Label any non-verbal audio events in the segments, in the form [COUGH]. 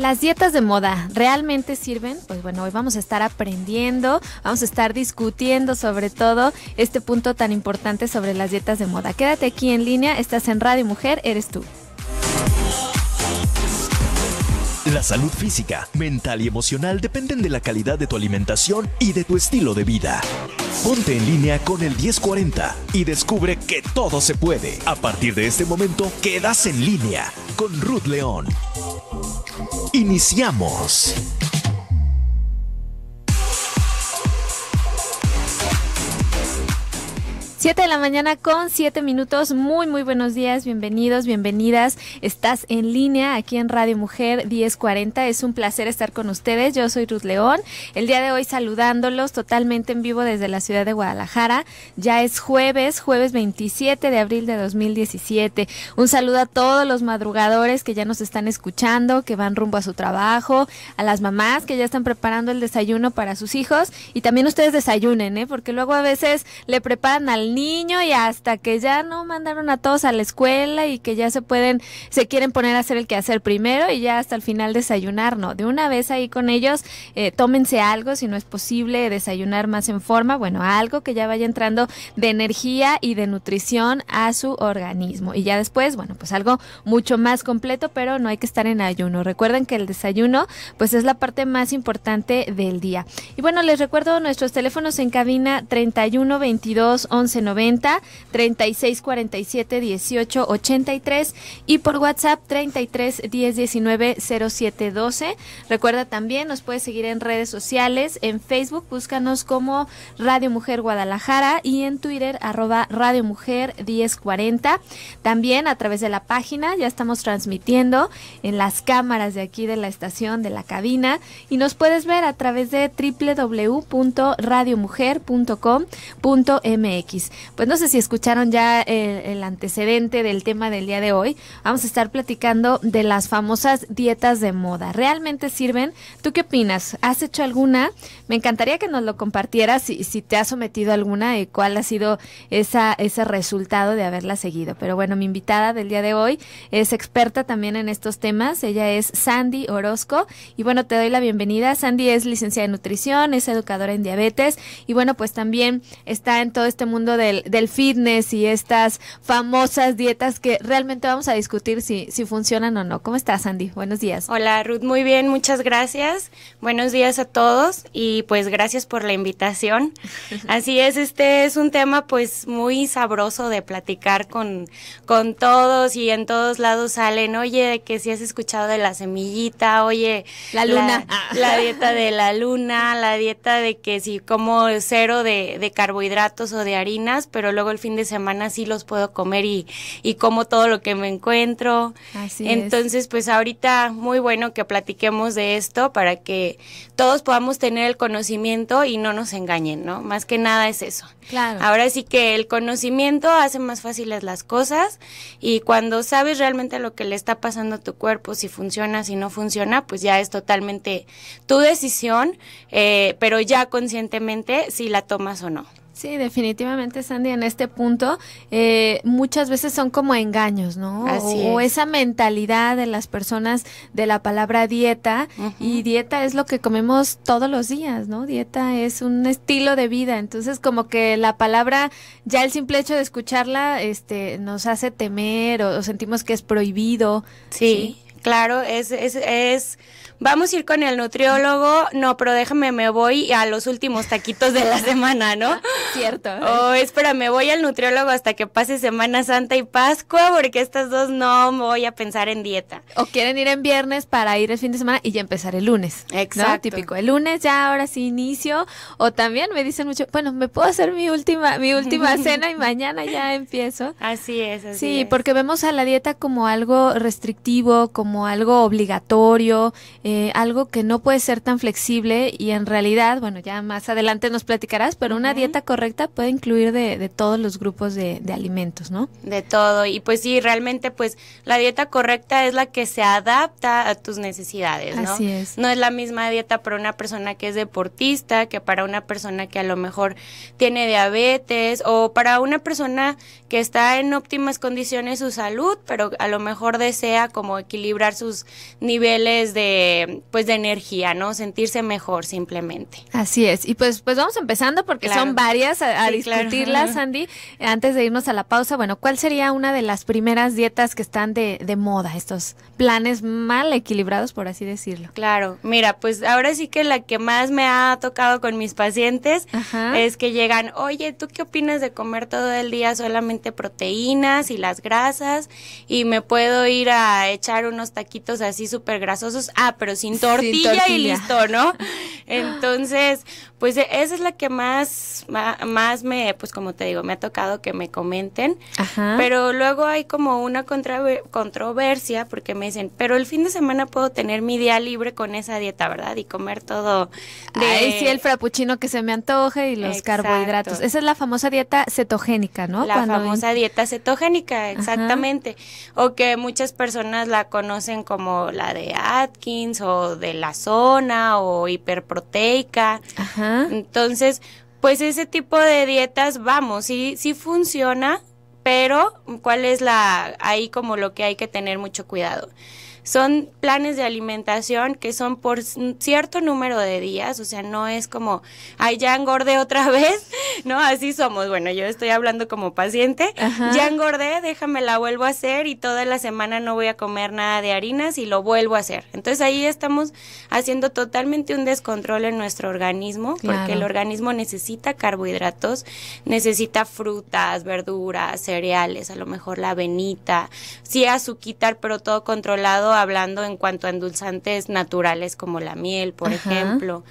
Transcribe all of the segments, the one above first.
Las dietas de moda realmente sirven? Pues bueno, hoy vamos a estar aprendiendo, vamos a estar discutiendo sobre todo este punto tan importante sobre las dietas de moda. Quédate aquí en línea, estás en Radio Mujer, eres tú. La salud física, mental y emocional dependen de la calidad de tu alimentación y de tu estilo de vida. Ponte en línea con el 1040 y descubre que todo se puede. A partir de este momento, quedas en línea con Ruth León. Iniciamos. 7 de la mañana con siete minutos. Muy, muy buenos días. Bienvenidos, bienvenidas. Estás en línea aquí en Radio Mujer 1040. Es un placer estar con ustedes. Yo soy Ruth León. El día de hoy saludándolos totalmente en vivo desde la ciudad de Guadalajara. Ya es jueves, jueves 27 de abril de 2017. Un saludo a todos los madrugadores que ya nos están escuchando, que van rumbo a su trabajo, a las mamás que ya están preparando el desayuno para sus hijos y también ustedes desayunen, ¿eh? porque luego a veces le preparan al niño y hasta que ya no mandaron a todos a la escuela y que ya se pueden, se quieren poner a hacer el quehacer primero y ya hasta el final desayunar, no, de una vez ahí con ellos, eh, tómense algo, si no es posible desayunar más en forma, bueno, algo que ya vaya entrando de energía y de nutrición a su organismo. Y ya después, bueno, pues algo mucho más completo, pero no hay que estar en ayuno. Recuerden que el desayuno, pues es la parte más importante del día. Y bueno, les recuerdo nuestros teléfonos en cabina 31 22 11 y 3647 1883 y por WhatsApp 33 10 19 doce Recuerda también, nos puedes seguir en redes sociales, en Facebook, búscanos como Radio Mujer Guadalajara y en Twitter arroba Radio Mujer 1040. También a través de la página ya estamos transmitiendo en las cámaras de aquí de la estación, de la cabina y nos puedes ver a través de www.radiomujer.com.mx pues no sé si escucharon ya eh, el, antecedente del tema del día de hoy. Vamos a estar platicando de las famosas dietas de moda. ¿Realmente sirven? ¿Tú qué opinas? ¿Has hecho alguna? Me encantaría que nos lo compartieras si, si te has sometido alguna y cuál ha sido esa, ese resultado de haberla seguido. Pero bueno, mi invitada del día de hoy es experta también en estos temas. Ella es Sandy Orozco. Y bueno, te doy la bienvenida. Sandy es licenciada en nutrición, es educadora en diabetes y bueno, pues también está en todo este mundo de del, fitness y estas famosas dietas que realmente vamos a discutir si, funcionan o no. ¿Cómo estás, Andy? Buenos días. Hola, Ruth, muy bien, muchas gracias. Buenos días a todos y pues gracias por la invitación. [LAUGHS] Así es, este es un tema pues muy sabroso de platicar con, con todos y en todos lados salen, oye, que si has escuchado de la semillita, oye, la luna, [LAUGHS] la, dieta de la luna, la dieta de que si como cero de carbohidratos o de harina, pero luego el fin de semana sí los puedo comer y, como todo lo que me encuentro. Entonces, pues ahorita muy bueno que platiquemos de esto para que todos podamos tener el conocimiento y no nos engañen, ¿no? Más que nada es eso. Claro. Ahora sí que el conocimiento hace más fáciles las cosas y cuando sabes realmente lo que le está pasando a tu cuerpo, si funciona, si no funciona, pues ya es totalmente tu decisión, eh, pero ya conscientemente si la tomas o no. Sí, definitivamente, Sandy, en este punto eh, muchas veces son como engaños, ¿no? Así o, esa mentalidad de las personas de la palabra dieta y dieta es lo que comemos todos los días, ¿no? Dieta es un estilo de vida, entonces como que la palabra ya el simple hecho de escucharla, este, nos hace temer o, sentimos que es prohibido. Sí, ¿sí? claro, es, es, es vamos a ir con el nutriólogo, no, pero déjame, me voy a los últimos taquitos de la [LAUGHS] semana, ¿no? Cierto. O oh, espera, me voy al nutriólogo hasta que pase Semana Santa y Pascua, porque estas dos no voy a pensar en dieta. O quieren ir en viernes para ir el fin de semana y ya empezar el lunes. Exacto. Típico, el lunes ya ahora sí inicio, o también me dicen mucho, bueno, me puedo hacer mi última, mi última [LAUGHS] cena y mañana ya empiezo. Así es, así Sí, porque vemos a la dieta como algo restrictivo, como algo obligatorio, eh, algo que no puede ser tan flexible y en realidad, bueno, ya más adelante nos platicarás, pero una dieta correcta puede incluir de, todos los grupos de, de, alimentos, ¿no? De todo. Y pues sí, realmente pues la dieta correcta es la que se adapta a tus necesidades, ¿no? Así es. No es la misma dieta para una persona que es deportista que para una persona que a lo mejor tiene diabetes o para una persona que está en óptimas condiciones su salud, pero a lo mejor desea como equilibrar sus niveles de pues de energía, ¿no? Sentirse mejor simplemente. Así es. Y pues, pues vamos empezando porque son varias a, discutirlas, [LAUGHS] Sandy, Antes de irnos a la pausa, bueno, ¿cuál sería una de las primeras dietas que están de, moda? Estos planes mal equilibrados, por así decirlo. Claro. Mira, pues ahora sí que la que más me ha tocado con mis pacientes es que llegan, oye, ¿tú qué opinas de comer todo el día solamente proteínas y las grasas? Y me puedo ir a echar unos taquitos así súper grasosos. Ah, pero sin tortilla, y listo, ¿no? [LAUGHS] Entonces, pues esa es la que más, más me, pues como te digo, me ha tocado que me comenten. Pero luego hay como una controversia porque me dicen, pero el fin de semana puedo tener mi día libre con esa dieta, ¿verdad? Y comer todo. De... sí, el frappuccino que se me antoje y los carbohidratos. Esa es la famosa dieta cetogénica, ¿no? La famosa dieta cetogénica, exactamente. O que muchas personas la conocen como la de Atkins o de la zona o hiperproteica. Entonces, pues ese tipo de dietas, vamos, sí, sí funciona, pero ¿cuál es la, ahí como lo que hay que tener mucho cuidado? Son planes de alimentación que son por cierto número de días, o sea, no es como, ay, ya engordé otra [LAUGHS] vez, ¿no? Así somos. Bueno, yo estoy hablando como paciente, ya engordé, déjame la vuelvo a hacer y toda la semana no voy a comer nada de harinas y lo vuelvo a hacer. Entonces ahí estamos haciendo totalmente un descontrol en nuestro organismo, porque el organismo necesita carbohidratos, necesita frutas, verduras, cereales, a lo mejor la avenita, sí azuquitar, pero todo controlado hablando en cuanto a endulzantes naturales como la miel, por ejemplo.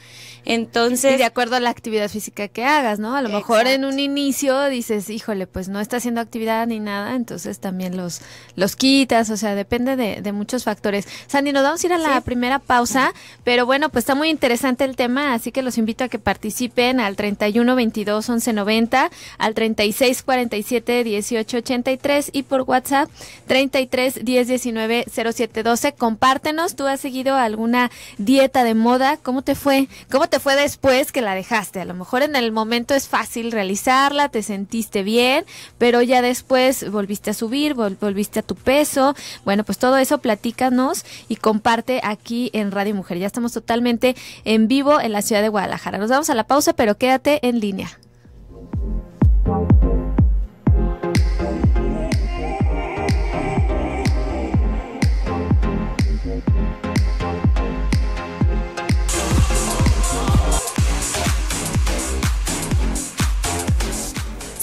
Entonces. de acuerdo a la actividad física que hagas, ¿no? A lo mejor en un inicio dices, híjole, pues no está haciendo actividad ni nada, entonces también los, los quitas, o sea, depende de, muchos factores. Sandy, nos vamos a ir a la primera pausa, pero bueno, pues está muy interesante el tema, así que los invito a que participen al 31 22 11 90, al 36 47 18 83 y por WhatsApp 33 10 19 072 12. Compártenos, tú has seguido alguna dieta de moda, ¿cómo te fue? ¿Cómo te fue después que la dejaste? A lo mejor en el momento es fácil realizarla, te sentiste bien, pero ya después volviste a subir, volviste a tu peso. Bueno, pues todo eso platícanos y comparte aquí en Radio Mujer. Ya estamos totalmente en vivo en la ciudad de Guadalajara. Nos vamos a la pausa, pero quédate en línea.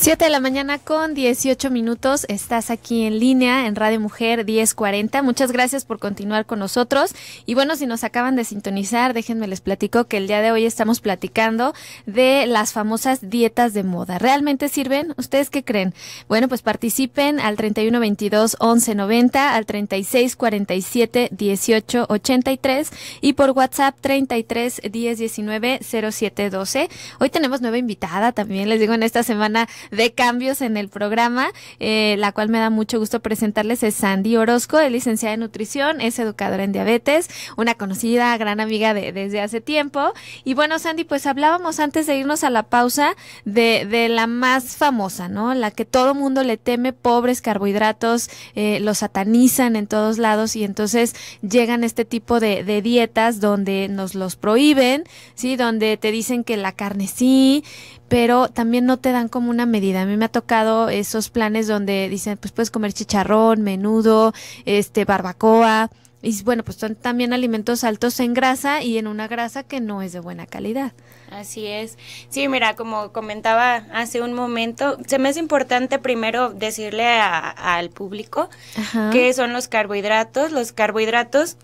7 de la mañana con 18 minutos. Estás aquí en línea en Radio Mujer 1040. Muchas gracias por continuar con nosotros. Y bueno, si nos acaban de sintonizar, déjenme les platico que el día de hoy estamos platicando de las famosas dietas de moda. ¿Realmente sirven? ¿Ustedes qué creen? Bueno, pues participen al 3122 1190, al 3647 1883 y por WhatsApp 33 1019 0712. Hoy tenemos nueva invitada también, les digo, en esta semana de cambios en el programa, eh, la cual me da mucho gusto presentarles es Sandy Orozco, es licenciada en nutrición, es educadora en diabetes, una conocida, gran amiga de, desde hace tiempo. Y bueno, Sandy, pues hablábamos antes de irnos a la pausa de, de la más famosa, ¿no? La que todo mundo le teme, pobres carbohidratos, eh, los satanizan en todos lados y entonces llegan este tipo de, de dietas donde nos los prohíben, ¿sí? Donde te dicen que la carne sí, pero también no te dan como una medida. A mí me ha tocado esos planes donde dicen, pues puedes comer chicharrón, menudo, este barbacoa, y bueno, pues son también alimentos altos en grasa y en una grasa que no es de buena calidad. Así es. Sí, mira, como comentaba hace un momento, se me es importante primero decirle al público que qué son los carbohidratos. Los carbohidratos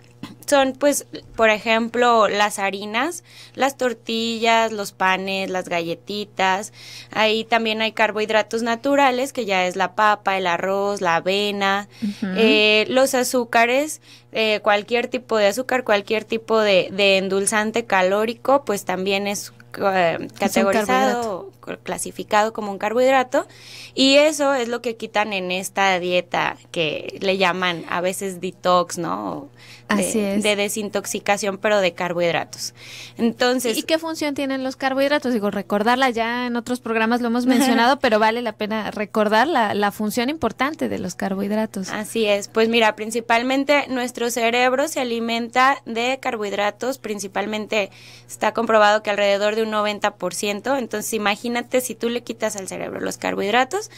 son pues, por ejemplo, las harinas, las tortillas, los panes, las galletitas. Ahí también hay carbohidratos naturales, que ya es la papa, el arroz, la avena, eh, los azúcares, eh, cualquier tipo de azúcar, cualquier tipo de, de endulzante calórico, pues también es eh, categorizado, clasificado como un carbohidrato y eso es lo que quitan en esta dieta que le llaman a veces detox, ¿no? Así es. de desintoxicación, pero de carbohidratos. Entonces. ¿Y qué función tienen los carbohidratos? Digo, recordarla ya en otros programas lo hemos [LAUGHS] mencionado, pero vale la pena recordar la función importante de los carbohidratos. Así es. Pues mira, principalmente nuestro cerebro se alimenta de carbohidratos, principalmente está comprobado que alrededor de un 90%. Entonces, imagínate si tú le quitas al cerebro los carbohidratos,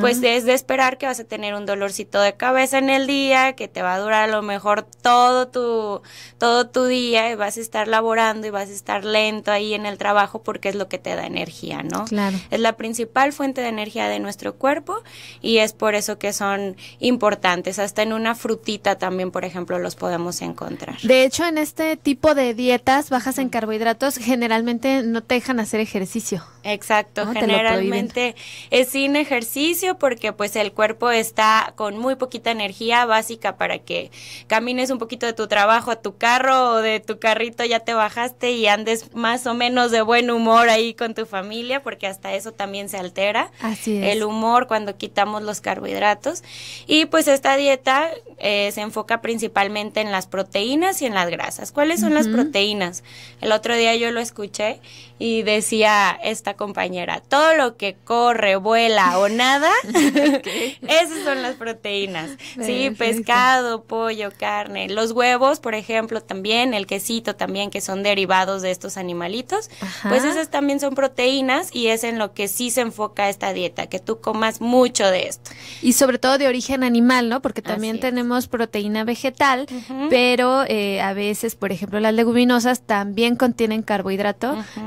pues es de esperar que vas a tener un dolorcito de cabeza en el día, que te va a durar a lo mejor todo tu, todo tu día y vas a estar laborando y vas a estar lento ahí en el trabajo porque es lo que te da energía, ¿no? Claro. Es la principal fuente de energía de nuestro cuerpo y es por eso que son importantes. Hasta en una frutita también, por ejemplo, los podemos encontrar. De hecho, en este tipo de dietas bajas en carbohidratos, generalmente no te dejan hacer ejercicio. Exacto, generalmente es sin ejercicio porque pues el cuerpo está con muy poquita energía básica para que camines un poquito de tu trabajo a tu carro o de tu carrito ya te bajaste y andes más o menos de buen humor ahí con tu familia porque hasta eso también se altera Así es. el humor cuando quitamos los carbohidratos y pues esta dieta eh, se enfoca principalmente en las proteínas y en las grasas. ¿Cuáles son las proteínas? El otro día yo lo escuché y decía esta compañera, todo lo que corre, vuela o nada, [LAUGHS] esas son las proteínas. Sí, pescado, pollo, carne, los huevos, por ejemplo, también, el quesito también, que son derivados de estos animalitos, pues esas también son proteínas y es en lo que sí se enfoca esta dieta, que tú comas mucho de esto. Y sobre todo de origen animal, ¿no? Porque también tenemos proteína vegetal, pero eh, a veces, por ejemplo, las leguminosas también contienen carbohidrato.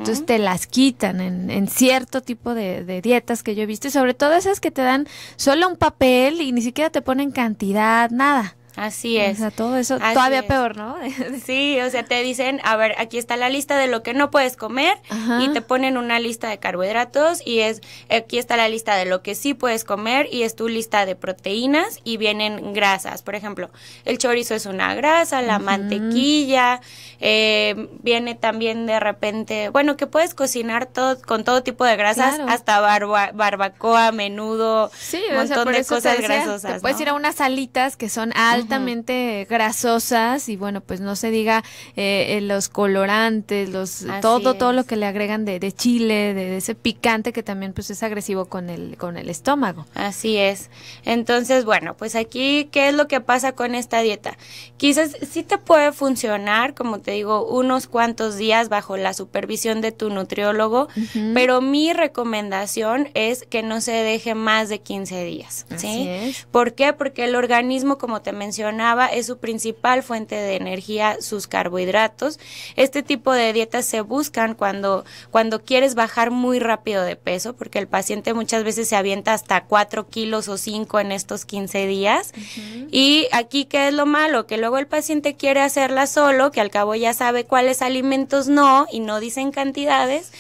Entonces te las quitan en, cierto tipo de, de, dietas que yo he visto sobre todo esas que te dan solo un papel y ni siquiera te ponen cantidad, nada. Así es. todo eso todavía peor, ¿no? [LAUGHS] sí, o sea, te dicen, a ver, aquí está la lista de lo que no puedes comer y te ponen una lista de carbohidratos y es, aquí está la lista de lo que sí puedes comer y es tu lista de proteínas y vienen grasas. Por ejemplo, el chorizo es una grasa, la mantequilla, eh, viene también de repente, bueno, que puedes cocinar todo, con todo tipo de grasas, hasta barbacoa, menudo, montón de cosas grasosas. puedes ir a unas salitas que son altas Exactamente, grasosas y bueno, pues no se diga eh, eh, los colorantes, los todo todo lo que le agregan de, chile, de, ese picante que también pues es agresivo con el con el estómago. Así es. Entonces, bueno, pues aquí qué es lo que pasa con esta dieta? Quizás sí te puede funcionar, como te digo, unos cuantos días bajo la supervisión de tu nutriólogo, pero mi recomendación es que no se deje más de 15 días, ¿sí? ¿Por qué? Porque el organismo, como te mencioné, es su principal fuente de energía, sus carbohidratos. Este tipo de dietas se buscan cuando, cuando quieres bajar muy rápido de peso, porque el paciente muchas veces se avienta hasta 4 kilos o 5 en estos 15 días. Y aquí, ¿qué es lo malo? Que luego el paciente quiere hacerla solo, que al cabo ya sabe cuáles alimentos no y no dicen cantidades,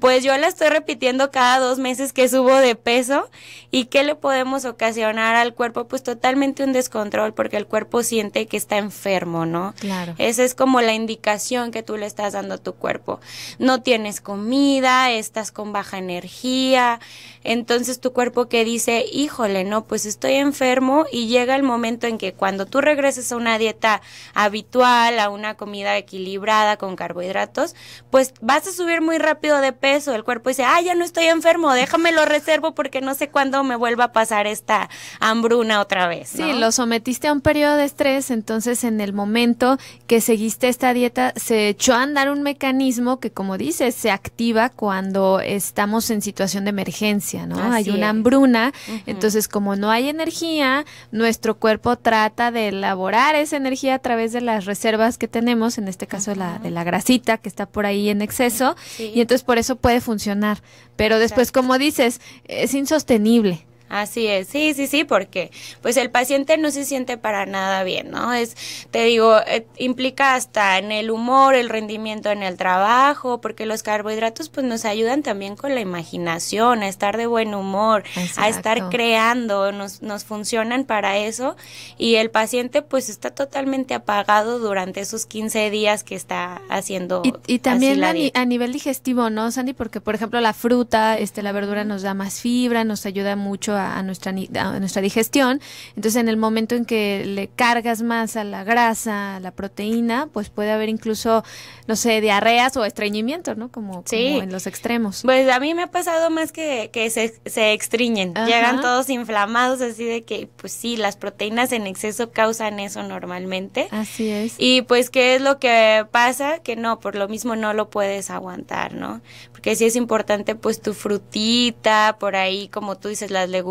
pues yo la estoy repitiendo cada dos meses que subo de peso y qué le podemos ocasionar al cuerpo, pues totalmente un descontrol porque el cuerpo siente que está enfermo, ¿no? Claro. Esa es como la indicación que tú le estás dando a tu cuerpo. No tienes comida, estás con baja energía, entonces tu cuerpo que dice, híjole, no, pues estoy enfermo y llega el momento en que cuando tú regreses a una dieta habitual, a una comida equilibrada con carbohidratos, pues vas a subir muy rápido de peso eso, el cuerpo dice, ah, ya no estoy enfermo, déjame lo reservo porque no sé cuándo me vuelva a pasar esta hambruna otra vez. Sí, lo sometiste a un periodo de estrés, entonces en el momento que seguiste esta dieta se echó a andar un mecanismo que, como dices, se activa cuando estamos en situación de emergencia, ¿no? hay una hambruna, entonces como no hay energía, nuestro cuerpo trata de elaborar esa energía a través de las reservas que tenemos, en este caso la de la grasita que está por ahí en exceso, y entonces por eso puede funcionar, pero después, como dices, es insostenible. Así es, sí, sí, sí, porque pues el paciente no se siente para nada bien, ¿no? Es, te digo, eh, implica hasta en el humor, el rendimiento en el trabajo, porque los carbohidratos pues nos ayudan también con la imaginación, a estar de buen humor, a estar creando, nos, nos funcionan para eso y el paciente pues está totalmente apagado durante esos 15 días que está haciendo. Y, también a, nivel digestivo, ¿no, Sandy? Porque por ejemplo la fruta, este, la verdura nos da más fibra, nos ayuda mucho a a, nuestra, nuestra digestión. Entonces, en el momento en que le cargas más a la grasa, a la proteína, pues puede haber incluso, no sé, diarreas o estreñimiento, ¿no? Como, en los extremos. Pues a mí me ha pasado más que, que se, se extriñen. Llegan todos inflamados, así de que, pues sí, las proteínas en exceso causan eso normalmente. Así es. Y pues, ¿qué es lo que pasa? Que no, por lo mismo no lo puedes aguantar, ¿no? Porque sí es importante, pues, tu frutita, por ahí, como tú dices, las legumbres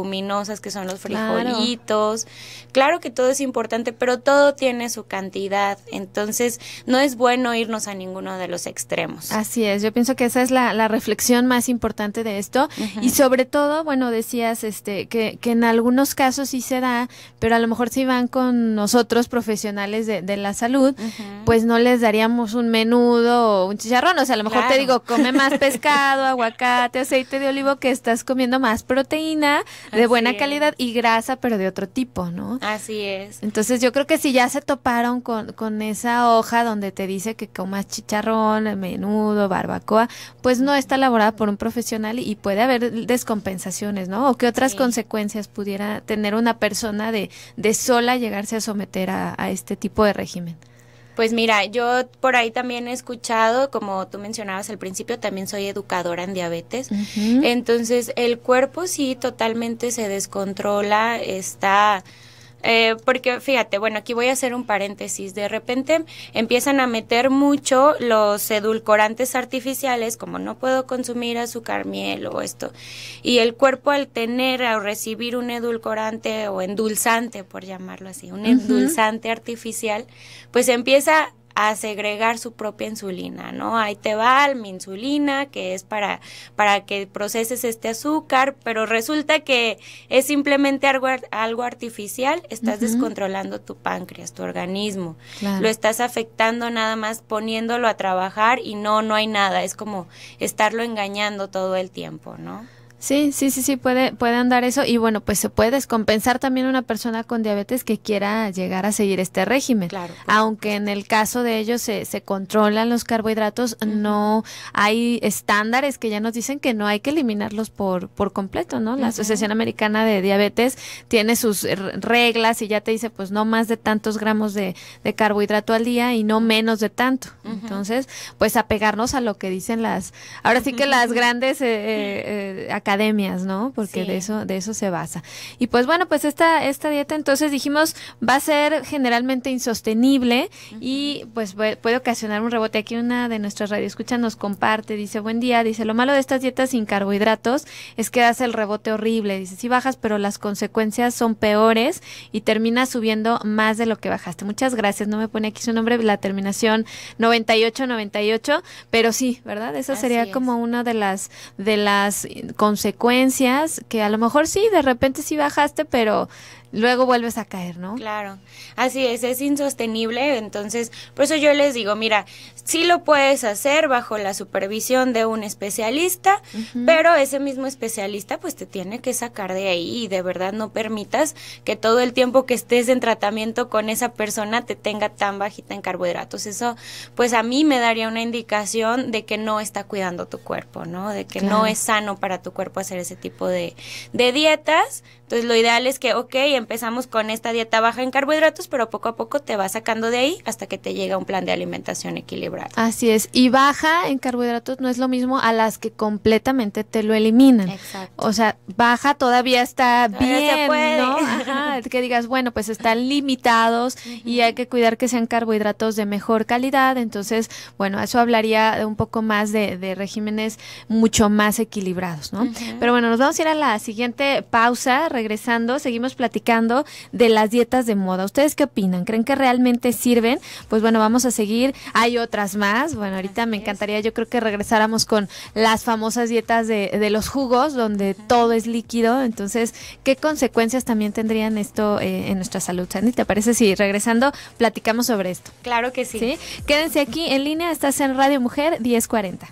que son los frijolitos. Claro. que todo es importante, pero todo tiene su cantidad. Entonces, no es bueno irnos a ninguno de los extremos. Así es, yo pienso que esa es la, reflexión más importante de esto. Y sobre todo, bueno, decías este que, en algunos casos sí se da, pero a lo mejor si van con nosotros profesionales de, la salud, pues no les daríamos un menudo o un chicharrón. O sea, a lo mejor te digo, come más pescado, aguacate, aceite de olivo, que estás comiendo más proteína de buena calidad y grasa, pero de otro tipo, ¿no? Así es. Entonces yo creo que si ya se toparon con, con esa hoja donde te dice que comas chicharrón, menudo, barbacoa, pues no está elaborada por un profesional y puede haber descompensaciones, ¿no? O qué otras consecuencias pudiera tener una persona de, sola llegarse a someter a, a este tipo de régimen. Pues mira, yo por ahí también he escuchado, como tú mencionabas al principio, también soy educadora en diabetes. Entonces, el cuerpo sí totalmente se descontrola, está eh, porque fíjate, bueno, aquí voy a hacer un paréntesis. De repente empiezan a meter mucho los edulcorantes artificiales, como no puedo consumir azúcar, miel o esto. Y el cuerpo al tener o recibir un edulcorante o endulzante, por llamarlo así, un endulzante artificial, pues empieza a segregar su propia insulina, ¿no? Ahí te va mi insulina, que es para, para que proceses este azúcar, pero resulta que es simplemente algo, artificial, estás descontrolando tu páncreas, tu organismo, lo estás afectando nada más poniéndolo a trabajar y no, no hay nada, es como estarlo engañando todo el tiempo, ¿no? Sí, sí, sí, sí, puede, puede andar eso. Y bueno, pues se puede descompensar también una persona con diabetes que quiera llegar a seguir este régimen. Claro, Aunque en el caso de ellos se, se controlan los carbohidratos, no hay estándares que ya nos dicen que no hay que eliminarlos por, por completo, ¿no? La Asociación Americana de Diabetes tiene sus reglas y ya te dice, pues no más de tantos gramos de, carbohidrato al día y no menos de tanto. Entonces, pues apegarnos a lo que dicen las, ahora sí que las [LAUGHS] grandes eh, eh, eh academias, ¿no? Porque de eso de eso se basa. Y pues bueno, pues esta esta dieta entonces dijimos va a ser generalmente insostenible y pues puede, ocasionar un rebote. Aquí una de nuestras radioescuchas nos comparte, dice, "Buen día", dice, "Lo malo de estas dietas sin carbohidratos es que hace el rebote horrible", dice, si bajas, pero las consecuencias son peores y terminas subiendo más de lo que bajaste." Muchas gracias. No me pone aquí su nombre, la terminación 9898, pero sí, ¿verdad? Esa sería como una de las de las consecuencias eh, consecuencias que a lo mejor sí, de repente sí bajaste, pero luego vuelves a caer, ¿no? Claro, así es, es insostenible, entonces, por eso yo les digo, mira, sí lo puedes hacer bajo la supervisión de un especialista, pero ese mismo especialista pues te tiene que sacar de ahí y de verdad no permitas que todo el tiempo que estés en tratamiento con esa persona te tenga tan bajita en carbohidratos. Eso pues a mí me daría una indicación de que no está cuidando tu cuerpo, ¿no? De que no es sano para tu cuerpo hacer ese tipo de, de dietas entonces lo ideal es que, ok, empezamos con esta dieta baja en carbohidratos, pero poco a poco te va sacando de ahí hasta que te llega un plan de alimentación equilibrado. Así es, y baja en carbohidratos no es lo mismo a las que completamente te lo eliminan. Exacto. O sea, baja todavía está bien, ¿no? Ajá, [LAUGHS] que digas, bueno, pues están limitados y hay que cuidar que sean carbohidratos de mejor calidad. Entonces, bueno, eso hablaría un poco más de, regímenes mucho más equilibrados, ¿no? Pero bueno, nos vamos a ir a la siguiente pausa regresando seguimos platicando de las dietas de moda. ¿Ustedes qué opinan? ¿Creen que realmente sirven? Pues bueno, vamos a seguir. Hay otras más. Bueno, ahorita me encantaría yo creo que regresáramos con las famosas dietas de, los jugos, donde todo es líquido. Entonces, ¿qué consecuencias también tendrían esto eh, en nuestra salud, Sandy? ¿Te parece si regresando platicamos sobre esto? Claro que sí. ¿Sí? Quédense aquí en línea. Estás en Radio Mujer 1040.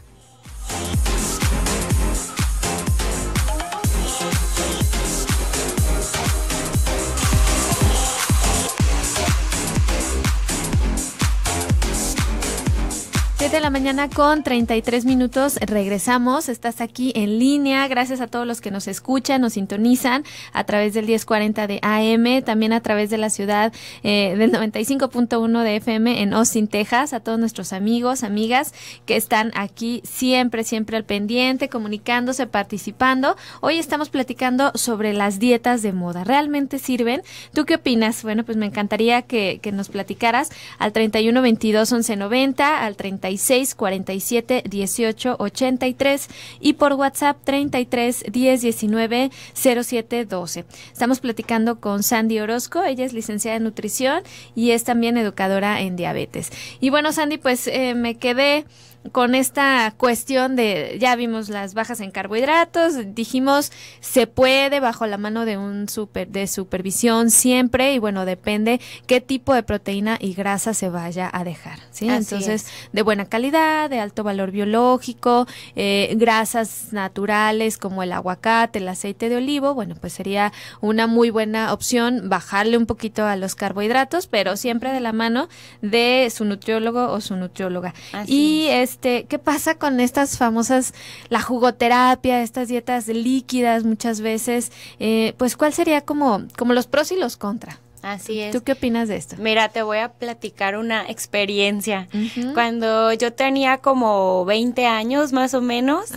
de la mañana con 33 minutos. Regresamos. Estás aquí en línea. Gracias a todos los que nos escuchan, nos sintonizan a través del 1040 de AM, también a través de la ciudad eh, del 95.1 de FM en Austin, Texas. A todos nuestros amigos, amigas que están aquí siempre, siempre al pendiente, comunicándose, participando. Hoy estamos platicando sobre las dietas de moda. ¿Realmente sirven? ¿Tú qué opinas? Bueno, pues me encantaría que, que nos platicaras al 31 22 11 90, al 31 36 47 18 83 y por WhatsApp 33 10 19 07 12. Estamos platicando con Sandy Orozco, ella es licenciada en nutrición y es también educadora en diabetes. Y bueno, Sandy, pues eh, me quedé con esta cuestión de, ya vimos las bajas en carbohidratos, dijimos, se puede bajo la mano de un super, de supervisión siempre y bueno, depende qué tipo de proteína y grasa se vaya a dejar, ¿sí? Entonces, de buena calidad, de alto valor biológico, eh, grasas naturales como el aguacate, el aceite de olivo, bueno, pues sería una muy buena opción bajarle un poquito a los carbohidratos, pero siempre de la mano de su nutriólogo o su nutrióloga. y es este, ¿qué pasa con estas famosas, la jugoterapia, estas dietas líquidas muchas veces? Eh, pues, ¿cuál sería como, como los pros y los contra? Así es. ¿Tú qué opinas de esto? Mira, te voy a platicar una experiencia. Cuando yo tenía como 20 años más o menos,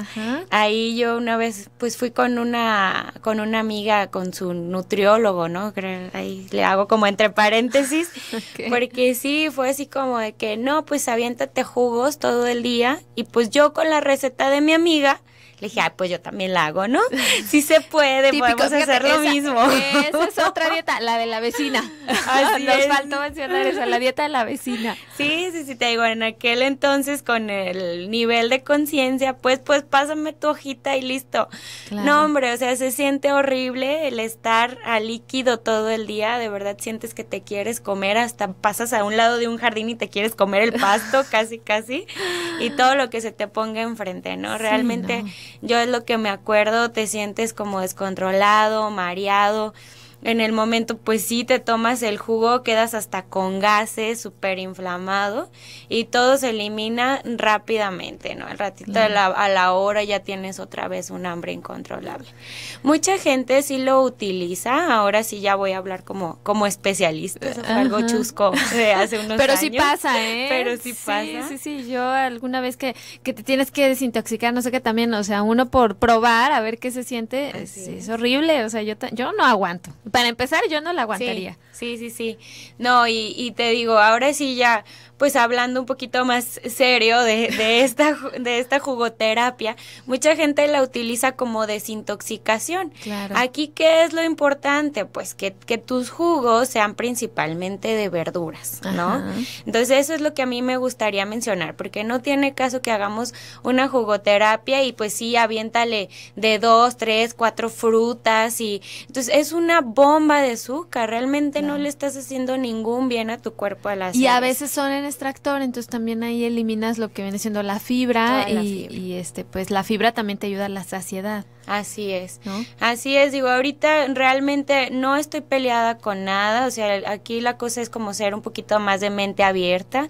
ahí yo una vez pues fui con una con una amiga con su nutriólogo, ¿no? Ahí le hago como entre paréntesis, [LAUGHS] porque sí fue así como de que no, pues aviéntate jugos todo el día y pues yo con la receta de mi amiga le dije, ay, pues yo también la hago, ¿no? [LAUGHS] Sí se puede, podemos hacer lo mismo. Esa es otra [LAUGHS] dieta, la de la vecina. Así [LAUGHS] Nos faltó mencionar eso, la dieta de la vecina. Sí, sí, sí, te digo, en aquel entonces con el nivel de conciencia, pues, pues pásame tu hojita y listo. No, hombre, o sea, se siente horrible el estar a líquido todo el día, de verdad sientes que te quieres comer, hasta pasas a un lado de un jardín y te quieres comer el pasto, casi, casi, y todo lo que se te ponga enfrente, ¿no? Realmente... Yo es lo que me acuerdo, te sientes como descontrolado, mareado en el momento pues sí te tomas el jugo, quedas hasta con gases, súper inflamado y todo se elimina rápidamente, ¿no? Al ratito a la, hora ya tienes otra vez un hambre incontrolable. Mucha gente sí lo utiliza, ahora sí ya voy a hablar como, como especialista, algo chusco hace unos Pero sí pasa, ¿eh? [LAUGHS] Pero sí, pasa. Sí, sí, yo alguna vez que, que te tienes que desintoxicar, no sé qué también, o sea, uno por probar a ver qué se siente, es, horrible, o sea, yo, yo no aguanto para empezar yo no la aguantaría. Sí, sí, sí. No, y, y, te digo, ahora sí ya, pues hablando un poquito más serio de, esta, de esta jugoterapia, mucha gente la utiliza como desintoxicación. Claro. Aquí, ¿qué es lo importante? Pues que, tus jugos sean principalmente de verduras, ¿no? Entonces, eso es lo que a mí me gustaría mencionar, porque no tiene caso que hagamos una jugoterapia y pues sí, aviéntale de dos, tres, cuatro frutas y entonces es una bomba de azúcar, realmente no le estás haciendo ningún bien a tu cuerpo a la Y a veces son extractor, entonces también ahí eliminas lo que viene siendo la fibra, y, este pues la fibra también te ayuda a la saciedad. Así es. ¿no? Así es, digo, ahorita realmente no estoy peleada con nada, o sea, aquí la cosa es como ser un poquito más de mente abierta,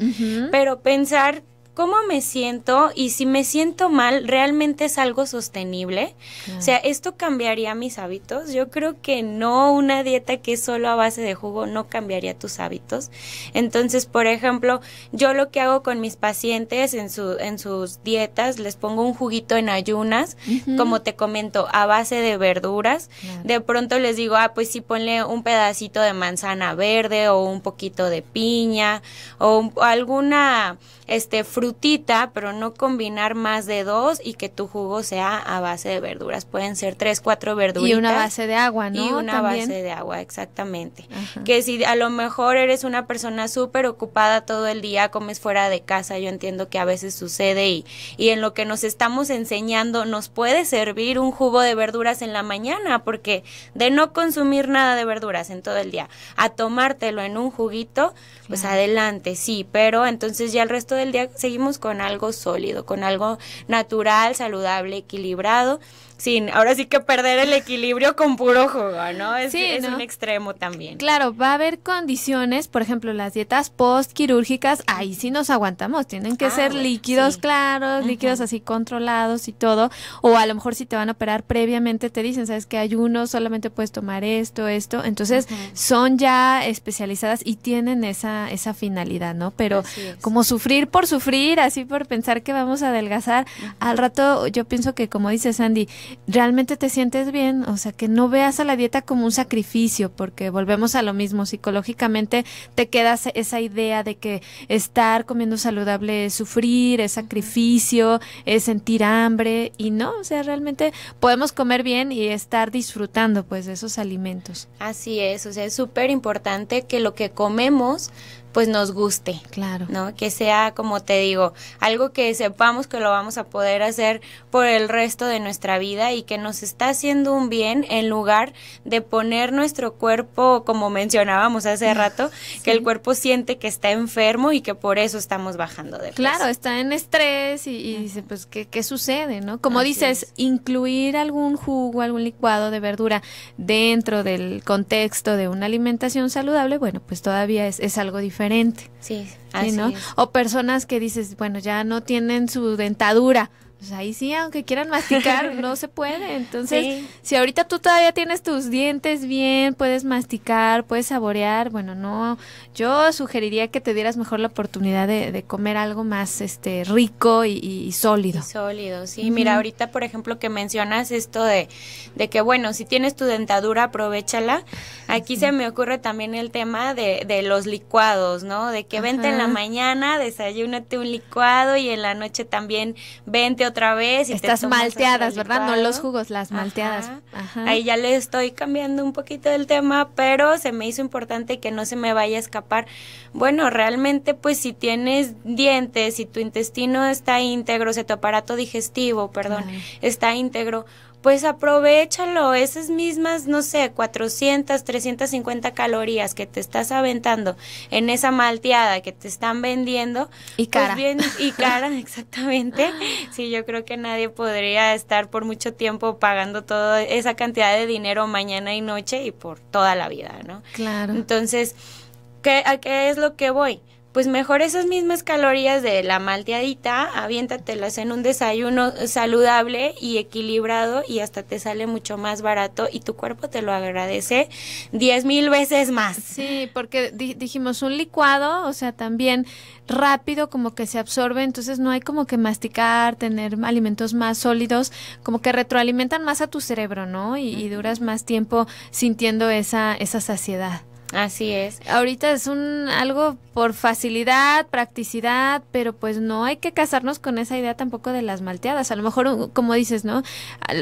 pero pensar cómo me siento y si me siento mal, realmente es algo sostenible. O sea, ¿esto cambiaría mis hábitos? Yo creo que no una dieta que es solo a base de jugo no cambiaría tus hábitos. Entonces, por ejemplo, yo lo que hago con mis pacientes en, su, en sus dietas, les pongo un juguito en ayunas, como te comento, a base de verduras. De pronto les digo, ah, pues sí, ponle un pedacito de manzana verde o un poquito de piña o alguna, este, fruta frutita, pero no combinar más de dos y que tu jugo sea a base de verduras. Pueden ser tres, cuatro verduras Y una base de agua, ¿no? Y una base de agua, exactamente. Que si a lo mejor eres una persona súper ocupada todo el día, comes fuera de casa, yo entiendo que a veces sucede y, y en lo que nos estamos enseñando nos puede servir un jugo de verduras en la mañana, porque de no consumir nada de verduras en todo el día, a tomártelo en un juguito, pues adelante, sí, pero entonces ya el resto del día se con algo sólido, con algo natural, saludable, equilibrado sin, ahora sí que perder el equilibrio con puro juego ¿no? Es, es un extremo también. Claro, va a haber condiciones, por ejemplo, las dietas postquirúrgicas, ahí sí nos aguantamos, tienen que ah, ser líquidos claros, líquidos así controlados y todo, o a lo mejor si te van a operar previamente te dicen, sabes que hay uno, solamente puedes tomar esto, esto, entonces son ya especializadas y tienen esa, esa finalidad, ¿no? Pero como sufrir por sufrir, así por pensar que vamos a adelgazar, al rato yo pienso que como dice Sandy, realmente te sientes bien, o sea, que no veas a la dieta como un sacrificio, porque volvemos a lo mismo, psicológicamente te quedas esa idea de que estar comiendo saludable es sufrir, es sacrificio, es sentir hambre, y no, o sea, realmente podemos comer bien y estar disfrutando pues de esos alimentos. Así es, o sea, es súper importante que lo que comemos pues nos guste. Claro. ¿No? Que sea, como te digo, algo que sepamos que lo vamos a poder hacer por el resto de nuestra vida y que nos está haciendo un bien en lugar de poner nuestro cuerpo, como mencionábamos hace ah, rato, que el cuerpo siente que está enfermo y que por eso estamos bajando de peso. Claro, está en estrés y, dice, pues, ¿qué, sucede, no? Como dices, incluir algún jugo, algún licuado de verdura dentro del contexto de una alimentación saludable, bueno, pues todavía es, es algo diferente diferente. Sí, así no? O personas que dices, bueno, ya no tienen su dentadura, pues ahí sí, aunque quieran masticar, [LAUGHS] no se puede. Entonces, si ahorita tú todavía tienes tus dientes bien, puedes masticar, puedes saborear, bueno, no, yo sugeriría que te dieras mejor la oportunidad de, comer algo más este rico y, sólido. Y sólido, sí. Mira, ahorita, por ejemplo, que mencionas esto de, que, bueno, si tienes tu dentadura, aprovechala. Aquí se me ocurre también el tema de, los licuados, ¿no? De que vente en la mañana, desayúnate un licuado y en la noche también vente otra vez. Y Estas malteadas, ¿verdad? No los jugos, las malteadas. Ahí ya le estoy cambiando un poquito el tema, pero se me hizo importante que no se me vaya a escapar. Bueno, realmente pues si tienes dientes, si tu intestino está íntegro, o tu aparato digestivo, perdón, está íntegro, pues aprovechalo, esas mismas, no sé, 400, 350 calorías que te estás aventando en esa malteada que te están vendiendo. Y pues cara. y [LAUGHS] cara, exactamente. Sí, yo creo que nadie podría estar por mucho tiempo pagando toda esa cantidad de dinero mañana y noche y por toda la vida, ¿no? Claro. Entonces, ¿qué, ¿a qué es lo que voy? pues mejor esas mismas calorías de la malteadita, aviéntatelas en un desayuno saludable y equilibrado y hasta te sale mucho más barato y tu cuerpo te lo agradece diez mil veces más. Sí, porque dijimos un licuado, o sea, también rápido como que se absorbe, entonces no hay como que masticar, tener alimentos más sólidos, como que retroalimentan más a tu cerebro, ¿no? Y, y duras más tiempo sintiendo esa, esa saciedad. Así es. Ahorita es un algo por facilidad, practicidad, pero pues no hay que casarnos con esa idea tampoco de las malteadas. A lo mejor, como dices, ¿no?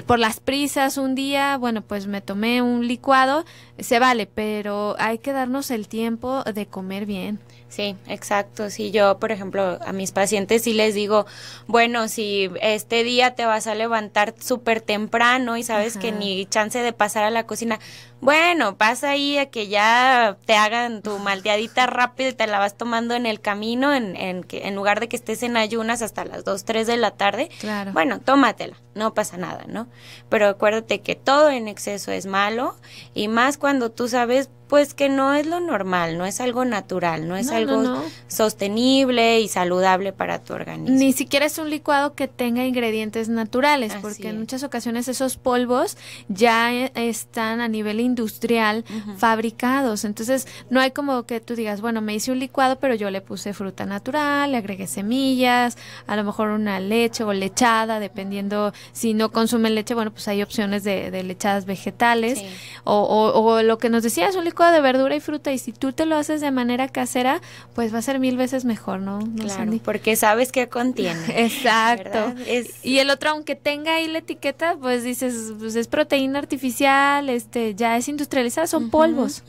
Por las prisas, un día, bueno, pues me tomé un licuado, se vale, pero hay que darnos el tiempo de comer bien. Sí, exacto. Si yo, por ejemplo, a mis pacientes sí les digo, bueno, si este día te vas a levantar súper temprano y sabes que ni chance de pasar a la cocina, bueno, pasa ahí a que ya te hagan tu ah. malteadita rápida y te la vas tomando en el camino, en, en, en lugar de que estés en ayunas hasta las 2, 3 de la tarde. Claro. Bueno, tómatela, no pasa nada, ¿no? Pero acuérdate que todo en exceso es malo y más cuando tú sabes pues que no es lo normal, no es algo natural, no es algo sostenible y saludable para tu organismo. Ni siquiera es un licuado que tenga ingredientes naturales, porque en muchas ocasiones esos polvos ya eh, están a nivel industrial fabricados, entonces no hay como que tú digas, bueno, me hice un licuado, pero yo le puse fruta natural, le agregué semillas, a lo mejor una leche o lechada, dependiendo si no consumen leche, bueno, pues hay opciones de, lechadas vegetales, o, o, lo que nos decía es un de verdura y fruta y si tú te lo haces de manera casera, pues va a ser mil veces mejor, ¿no? claro, porque sabes qué contiene. [LAUGHS] Exacto. Y el otro, aunque tenga ahí la etiqueta, pues dices, pues es proteína artificial, este, ya es industrializada, son polvos.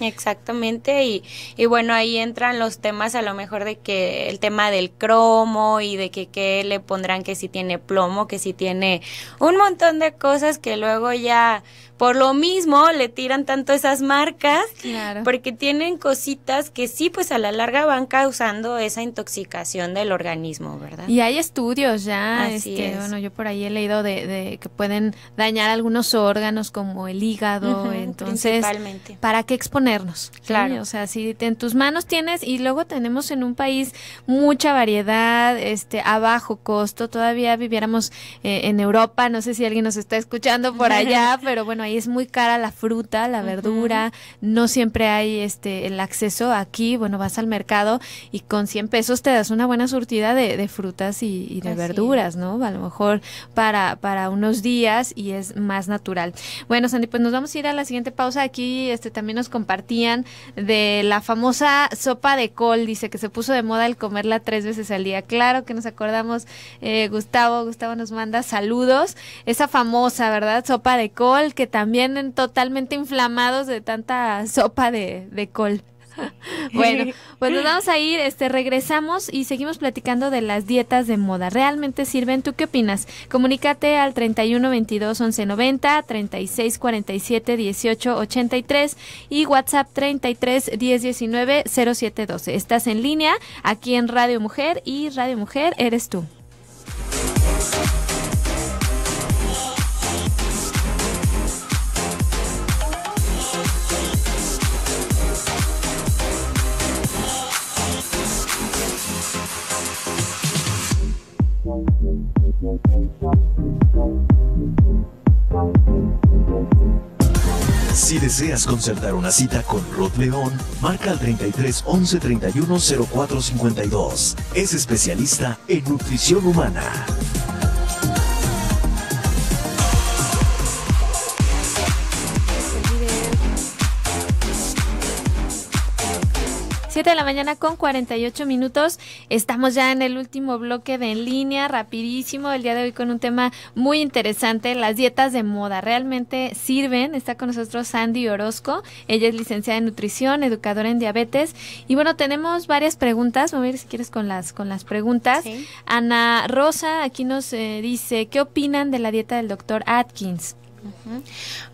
exactamente, y, y bueno, ahí entran los temas a lo mejor de que el tema del cromo y de que qué le pondrán que si tiene plomo, que si tiene un montón de cosas que luego ya por lo mismo le tiran tanto esas marcas, claro. porque tienen cositas que sí, pues a la larga van causando esa intoxicación del organismo, ¿verdad? Y hay estudios ya, Así es. bueno, yo por ahí he leído de, que pueden dañar algunos órganos como el hígado, entonces, ¿para qué exponernos? Claro. O sea, si en tus manos tienes, y luego tenemos en un país mucha variedad, este, a bajo costo, todavía viviéramos eh, en Europa, no sé si alguien nos está escuchando por [LAUGHS] allá, pero bueno, ahí es muy cara la fruta, la verdura, no siempre hay este el acceso aquí, bueno, vas al mercado y con 100 pesos te das una buena surtida de, frutas y, de verduras, ¿no? A lo mejor para, para unos días y es más natural. Bueno, Sandy, pues nos vamos a ir a la siguiente pausa. Aquí este también nos compartían de la famosa sopa de col, dice que se puso de moda el comerla tres veces al día. Claro que nos acordamos, eh, Gustavo, Gustavo nos manda saludos. Esa famosa, ¿verdad? Sopa de col que también totalmente inflamados de tanta sopa de, col. bueno, pues nos vamos a ir, este, regresamos y seguimos platicando de las dietas de moda. ¿Realmente sirven? ¿Tú qué opinas? Comunícate al 31 22 11 90, 36 47 18 83 y WhatsApp 33 10 19 07 12. Estás en línea aquí en Radio Mujer y Radio Mujer eres tú. Si deseas concertar una cita con Rod León, marca al 33 11 31 04 52. Es especialista en nutrición humana. 7 de la mañana con 48 minutos. Estamos ya en el último bloque de en línea, rapidísimo, el día de hoy con un tema muy interesante, las dietas de moda. ¿Realmente sirven? Está con nosotros Sandy Orozco, ella es licenciada en nutrición, educadora en diabetes. Y bueno, tenemos varias preguntas, vamos a ver si quieres con las, con las preguntas. Ana Rosa aquí nos eh, dice, ¿qué opinan de la dieta del doctor Atkins?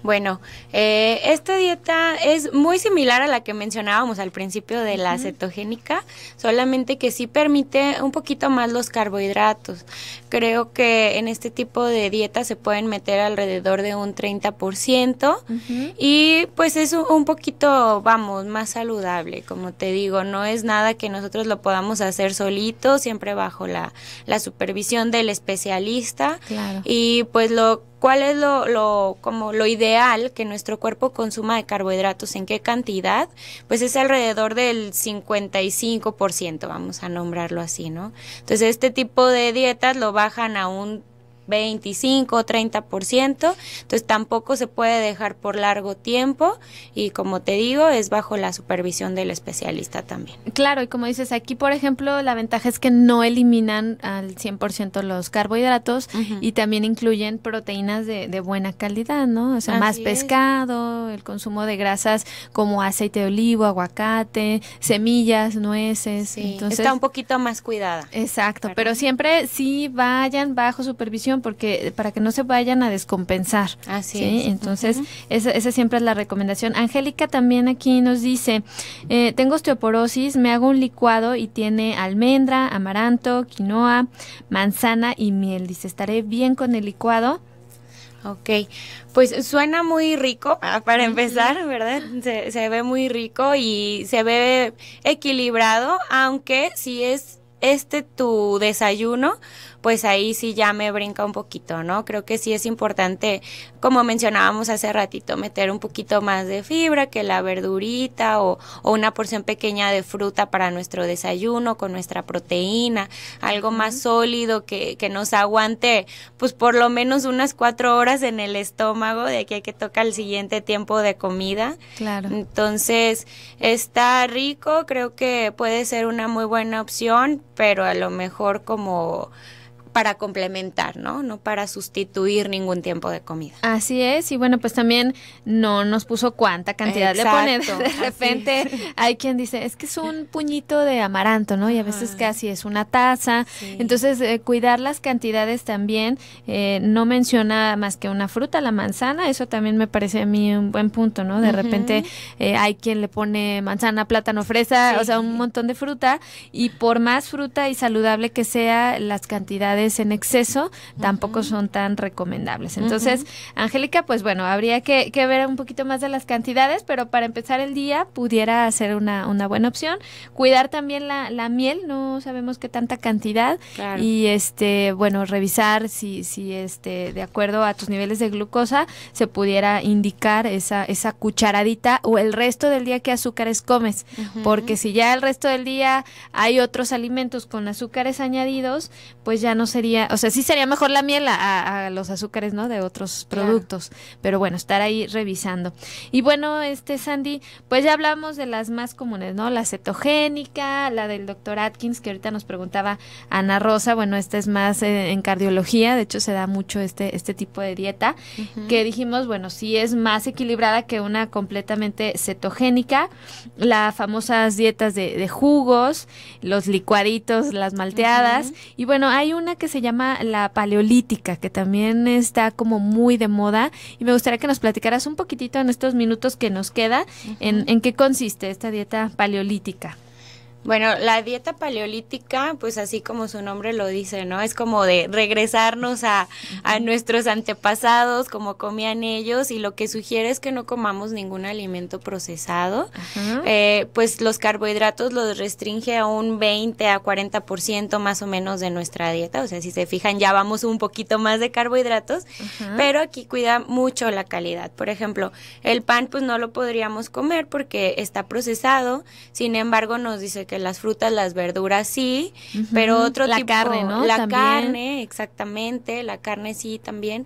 Bueno, eh, esta dieta es muy similar a la que mencionábamos al principio de la cetogénica, solamente que sí permite un poquito más los carbohidratos. Creo que en este tipo de dieta se pueden meter alrededor de un 30% y pues es un poquito, vamos, más saludable, como te digo, no es nada que nosotros lo podamos hacer solito, siempre bajo la, supervisión del especialista. Y pues lo cuál es lo, como lo ideal que nuestro cuerpo consuma de carbohidratos, en qué cantidad, pues es alrededor del 55%, vamos a nombrarlo así, ¿no? Entonces este tipo de dietas lo bajan a un 25, 30%, entonces tampoco se puede dejar por largo tiempo y como te digo, es bajo la supervisión del especialista también. Claro, y como dices, aquí por ejemplo, la ventaja es que no eliminan al 100% los carbohidratos y también incluyen proteínas de, buena calidad, ¿no? O sea, más pescado, el consumo de grasas como aceite de olivo, aguacate, semillas, nueces. Entonces, Está un poquito más cuidada. Exacto, pero siempre sí vayan bajo supervisión porque eh, para que no se vayan a descompensar. Así Entonces, esa, siempre es la recomendación. Angélica también aquí nos dice, eh, tengo osteoporosis, me hago un licuado y tiene almendra, amaranto, quinoa, manzana y miel. Dice, estaré bien con el licuado. Ok, pues suena muy rico ah, para empezar, ¿verdad? Se, se, ve muy rico y se ve equilibrado, aunque si es este tu desayuno, pues ahí sí ya me brinca un poquito, ¿no? Creo que sí es importante, como mencionábamos hace ratito, meter un poquito más de fibra que la verdurita o, una porción pequeña de fruta para nuestro desayuno con nuestra proteína, algo más sólido que, nos aguante pues por lo menos unas cuatro horas en el estómago de aquí hay que tocar el siguiente tiempo de comida. Claro. Entonces, está rico, creo que puede ser una muy buena opción, pero a lo mejor como para complementar, ¿no? No para sustituir ningún tiempo de comida. Así es, y bueno, pues también no nos puso cuánta cantidad le pone. De [LAUGHS] repente hay quien dice, es que es un puñito de amaranto, ¿no? Y a veces casi es una taza. Entonces, eh, cuidar las cantidades también. Eh, no menciona más que una fruta, la manzana, eso también me parece a mí un buen punto, ¿no? De repente eh, hay quien le pone manzana, plátano, fresa, o sea, un montón de fruta, y por más fruta y saludable que sea, las cantidades en exceso tampoco son tan recomendables. Entonces, Angélica, pues bueno, habría que, ver un poquito más de las cantidades, pero para empezar el día pudiera ser una, buena opción. Cuidar también la, miel, no sabemos qué tanta cantidad. Y este, bueno, revisar si, si este, de acuerdo a tus niveles de glucosa, se pudiera indicar esa, esa cucharadita o el resto del día que azúcares comes. Porque si ya el resto del día hay otros alimentos con azúcares añadidos, pues ya no sería, o sea, sí sería mejor la miel a, los azúcares, ¿no? De otros productos. Pero bueno, estar ahí revisando. Y bueno, este Sandy, pues ya hablamos de las más comunes, ¿no? La cetogénica, la del doctor Atkins, que ahorita nos preguntaba Ana Rosa, bueno, esta es más eh, en cardiología, de hecho se da mucho este, este tipo de dieta, que dijimos, bueno, sí es más equilibrada que una completamente cetogénica, las famosas dietas de, jugos, los licuaditos, las malteadas, y bueno, hay una que se llama la paleolítica, que también está como muy de moda. Y me gustaría que nos platicaras un poquitito en estos minutos que nos queda en qué consiste esta dieta paleolítica. Bueno, la dieta paleolítica, pues así como su nombre lo dice, ¿no? Es como de regresarnos a, nuestros antepasados, como comían ellos, y lo que sugiere es que no comamos ningún alimento procesado. Eh, pues los carbohidratos los restringe a un 20 a 40% más o menos de nuestra dieta. O sea, si se fijan, ya vamos un poquito más de carbohidratos, pero aquí cuida mucho la calidad. Por ejemplo, el pan, pues no lo podríamos comer porque está procesado. Sin embargo, nos dice que las frutas, las verduras sí, pero otro la carne, ¿no? La carne, exactamente, la carne sí también,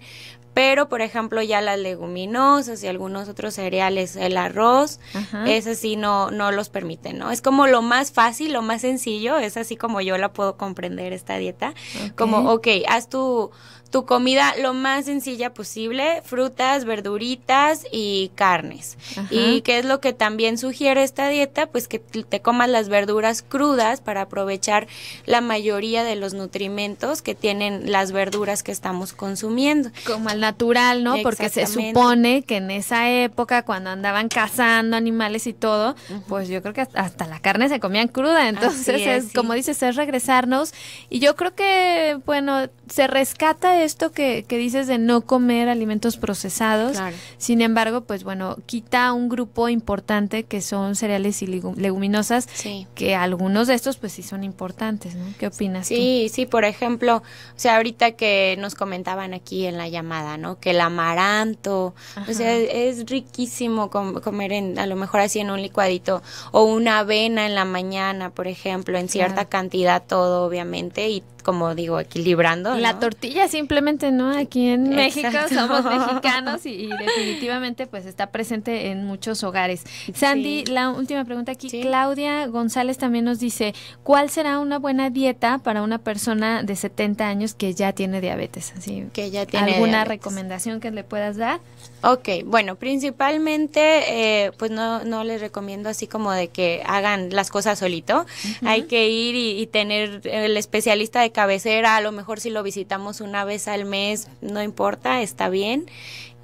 pero por ejemplo ya las leguminosas y algunos otros cereales, el arroz, ese sí no, no los permite ¿no? Es como lo más fácil, lo más sencillo, es así como yo la puedo comprender esta dieta, como, ok, haz tu, tu comida lo más sencilla posible, frutas, verduritas y carnes. ¿Y qué es lo que también sugiere esta dieta? Pues que te comas las verduras crudas para aprovechar la mayoría de los nutrimentos que tienen las verduras que estamos consumiendo. Como al natural, ¿no? Porque se supone que en esa época, cuando andaban cazando animales y todo, pues yo creo que hasta la carne se comían cruda. Entonces, es, como dices, es regresarnos. Y yo creo que, bueno, se rescata esto que, que dices de no comer alimentos procesados. Sin embargo, pues bueno, quita un grupo importante que son cereales y leguminosas, que algunos de estos pues sí son importantes, ¿no? ¿Qué opinas? Sí, tú? sí, por ejemplo, o sea, ahorita que nos comentaban aquí en la llamada, ¿no? Que el amaranto, o sea, es, riquísimo comer en, a lo mejor así en un licuadito o una avena en la mañana, por ejemplo, en cierta cantidad todo, obviamente, y como digo, equilibrando. La tortilla simplemente, ¿no? Aquí en México somos [LAUGHS] mexicanos y, definitivamente pues está presente en muchos hogares. Sandy, la última pregunta aquí. Claudia González también nos dice, ¿cuál será una buena dieta para una persona de 70 años que ya tiene diabetes? Así, que ya tiene ¿Alguna recomendación que le puedas dar? Ok, bueno, principalmente, eh, pues no, no les recomiendo así como de que hagan las cosas solito. Hay que ir y, y, tener el especialista de cabecera, a lo mejor si lo visitamos una vez al mes, no importa, está bien.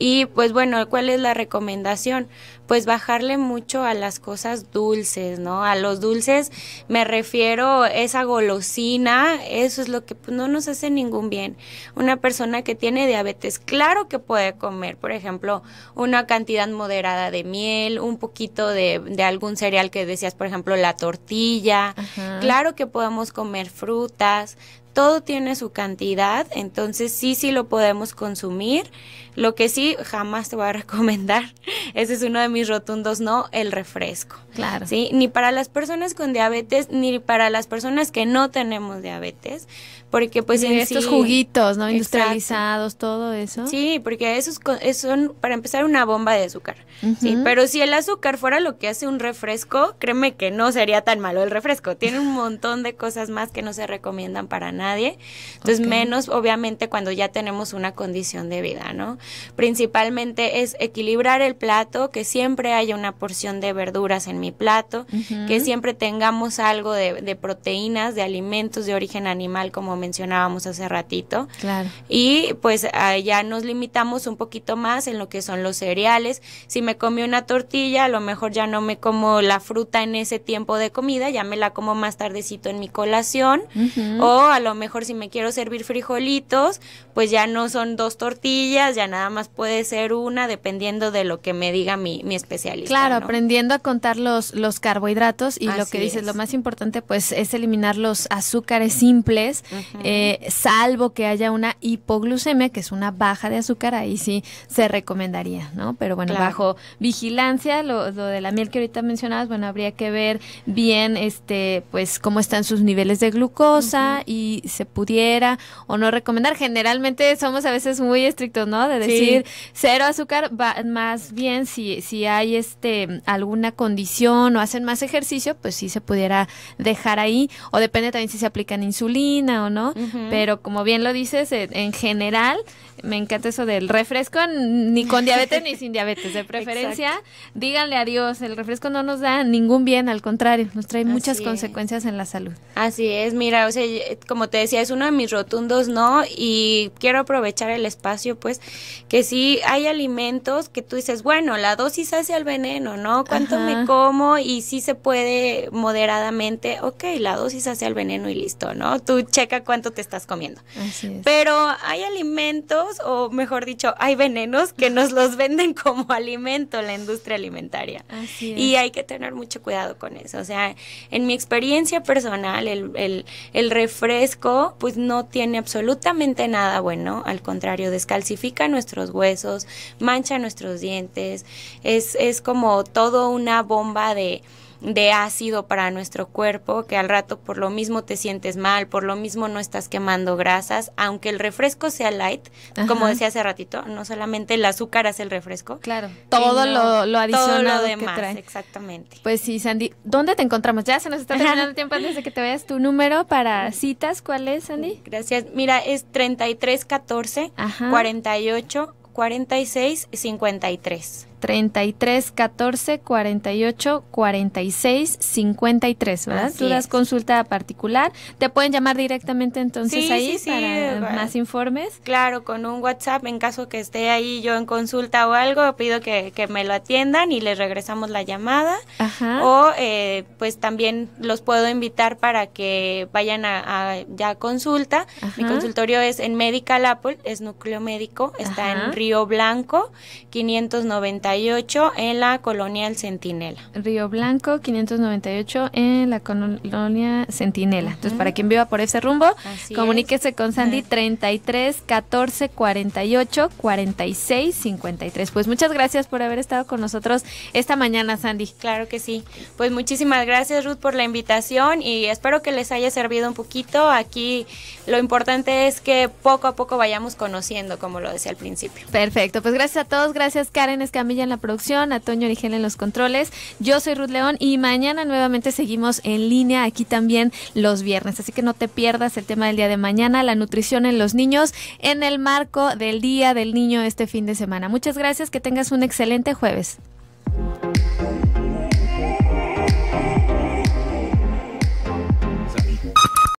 Y pues bueno, ¿cuál es la recomendación? Pues bajarle mucho a las cosas dulces, ¿no? A los dulces me refiero esa golosina, eso es lo que pues, no nos hace ningún bien. Una persona que tiene diabetes, claro que puede comer, por ejemplo, una cantidad moderada de miel, un poquito de, de algún cereal que decías, por ejemplo, la tortilla. Claro que podemos comer frutas, todo tiene su cantidad, entonces sí, sí lo podemos consumir. Lo que sí, jamás te voy a [LAUGHS] recomendar, ese es uno de mis rotundos no, el refresco. Claro. ¿sí? Ni para las personas con diabetes, ni para las personas que no tenemos diabetes porque pues en estos juguitos, ¿no? Industrializados, todo eso. Sí, porque esos son, para empezar, una bomba de azúcar. Sí, pero si el azúcar fuera lo que hace un refresco, créeme que no sería tan malo el refresco. Tiene un montón de cosas más que no se recomiendan para nadie. Entonces, menos, obviamente, cuando ya tenemos una condición de vida, ¿no? Principalmente es equilibrar el plato, que siempre haya una porción de verduras en mi plato, que siempre tengamos algo de, de proteínas, de alimentos de origen animal como mencionábamos hace ratito. Claro. Y pues ya nos limitamos un poquito más en lo que son los cereales. Si me comí una tortilla, a lo mejor ya no me como la fruta en ese tiempo de comida, ya me la como más tardecito en mi colación. O a lo mejor si me quiero servir frijolitos, pues ya no son dos tortillas, ya nada más puede ser una, dependiendo de lo que me diga mi, mi especialista. Claro, aprendiendo a contar los, los carbohidratos y lo que dices, lo más importante pues es eliminar los azúcares simples eh, salvo que haya una hipoglucemia, que es una baja de azúcar, ahí sí se recomendaría, ¿no? Pero bueno, bajo vigilancia, lo, de la miel que ahorita mencionabas, bueno, habría que ver bien, este, pues, cómo están sus niveles de glucosa y se pudiera o no recomendar. Generalmente somos a veces muy estrictos, ¿no? De decir cero azúcar, más bien si, si hay este alguna condición o hacen más ejercicio, pues sí se pudiera dejar ahí, o depende también si se aplican insulina o no pero como bien lo dices, eh, en general, me encanta eso del refresco, ni con diabetes ni sin diabetes, de preferencia, díganle adiós, el refresco no nos da ningún bien, al contrario, nos trae muchas consecuencias en la salud. Así es, mira, o sea, eh, como te decía, es uno de mis rotundos no y quiero aprovechar el espacio, pues, que si hay alimentos que tú dices, bueno, la dosis hace el veneno, ¿no? ¿Cuánto me como? Y si se puede moderadamente, ok, la dosis hace el veneno y listo, ¿no? Tú checa cuánto te estás comiendo. Pero hay alimentos, o mejor dicho, hay venenos que nos [LAUGHS] los venden como alimento la industria alimentaria. Y hay que tener mucho cuidado con eso. O sea, en mi experiencia personal, el, el, el refresco pues no tiene absolutamente nada bueno. Al contrario, descalcifica nuestros huesos, mancha nuestros dientes. Es, es como todo una bomba de de ácido para nuestro cuerpo, que al rato por lo mismo te sientes mal, por lo mismo no estás quemando grasas, aunque el refresco sea light, como decía hace ratito, no solamente el azúcar hace el refresco. Claro, todo lo, adicional, adicionado demás, exactamente. Pues sí, Sandy, ¿dónde te encontramos? Ya se nos está terminando el [LAUGHS] tiempo antes de que te veas tu número para citas, ¿cuál es, Sandy? Gracias, mira, es 3314 4846 48 46 53. 33 14 48 46 53, ¿verdad? Tú das consulta particular. Te pueden llamar directamente entonces ahí para eh, eh, más informes. Claro, con un WhatsApp en caso que esté ahí yo en consulta o algo, pido que, me lo atiendan y les regresamos la llamada. Ajá. O eh, pues también los puedo invitar para que vayan a, ya consulta. Mi consultorio es en Medical Apple, es núcleo médico, está en Río Blanco, 590 en la colonia El Centinela. Río Blanco 598 en la colonia Centinela. Entonces, para quien viva por ese rumbo, comuníquese con Sandy 33 14 48 46 53. Pues muchas gracias por haber estado con nosotros esta mañana, Sandy. Claro que sí. Pues muchísimas gracias, Ruth, por la invitación y espero que les haya servido un poquito. Aquí lo importante es que poco a poco vayamos conociendo, como lo decía al principio. Perfecto. Pues gracias a todos. Gracias, Karen Escamilla en la producción, a Toño Origel en los controles. Yo soy Ruth León y mañana nuevamente seguimos en línea aquí también los viernes. Así que no te pierdas el tema del día de mañana, la nutrición en los niños en el marco del Día del Niño este fin de semana. Muchas gracias, que tengas un excelente jueves.